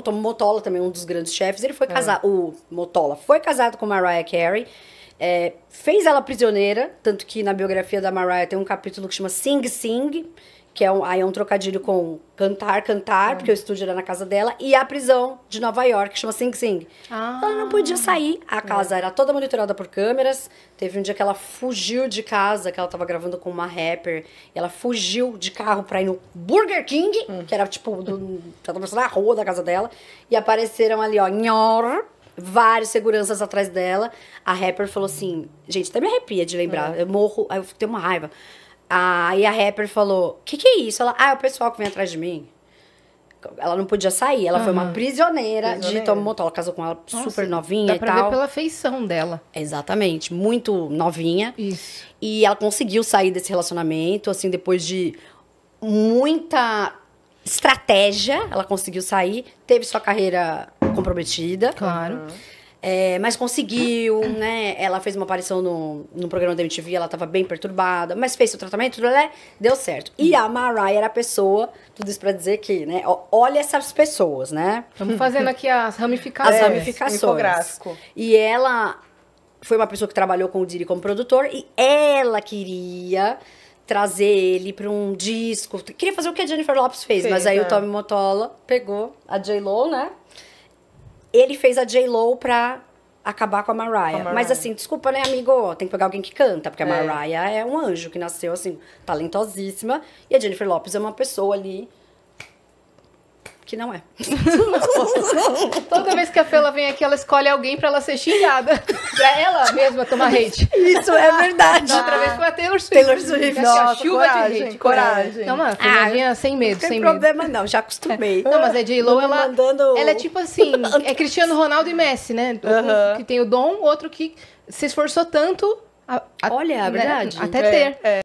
o Tom Motola também, é um dos grandes chefes, ele foi é. casado, o Motola foi casado com Mariah Carey, é, fez ela prisioneira, tanto que na biografia da Mariah tem um capítulo que chama Sing Sing, que é um, aí é um trocadilho com cantar, cantar, ah. porque o estúdio era na casa dela, e a prisão de Nova York, que chama Sing Sing. Ah. Ela não podia sair, a é. casa era toda monitorada por câmeras. Teve um dia que ela fugiu de casa, que ela tava gravando com uma rapper, e ela fugiu de carro pra ir no Burger King, hum. que era tipo, do, tava na rua da casa dela, e apareceram ali, ó, nhor, vários seguranças atrás dela. A rapper falou assim: gente, até me arrepia de lembrar, é. eu morro, aí eu tenho uma raiva. Aí a rapper falou: O que, que é isso? Ela, ah, é o pessoal que vem atrás de mim. Ela não podia sair, ela uhum. foi uma prisioneira, prisioneira. de Tom Ela casou com ela Nossa, super novinha dá e tal. Ver pela feição dela. Exatamente, muito novinha. Isso. E ela conseguiu sair desse relacionamento, assim, depois de muita estratégia, ela conseguiu sair, teve sua carreira comprometida. Claro. Uhum. É, mas conseguiu, né? Ela fez uma aparição no, no programa da MTV, ela tava bem perturbada, mas fez seu tratamento, né? deu certo. E a Mariah era a pessoa, tudo isso pra dizer que, né? Olha essas pessoas, né? Estamos fazendo aqui as ramificações. As ramificações. E ela foi uma pessoa que trabalhou com o Diri como produtor e ela queria trazer ele para um disco. Queria fazer o que a Jennifer Lopes fez, fez mas aí é. o Tommy Motola pegou a J-Lo, né? ele fez a J-Lo pra acabar com a, Mariah. a Mariah. Mas assim, desculpa, né, amigo? Tem que pegar alguém que canta, porque a é. Mariah é, um anjo que nasceu, assim, talentosíssima. E a Jennifer Lopes é uma pessoa ali que não é. Toda vez que a Fela vem aqui, ela escolhe alguém para ela ser xingada. Pra ela mesma tomar hate. Isso é verdade. outra vez foi a Taylor Swift. Taylor Swift. Nossa, chuva coragem, de hate. Coragem. Não, mano, ah, sem medo, sem medo. Não tem problema não, já acostumei. É. Não, mas a J-Lo, ela, mandando... ela é tipo assim, é Cristiano Ronaldo e Messi, né? Uh -huh. Que tem o dom, outro que se esforçou tanto... A, a, Olha, é né, verdade. Até é, ter. É. é.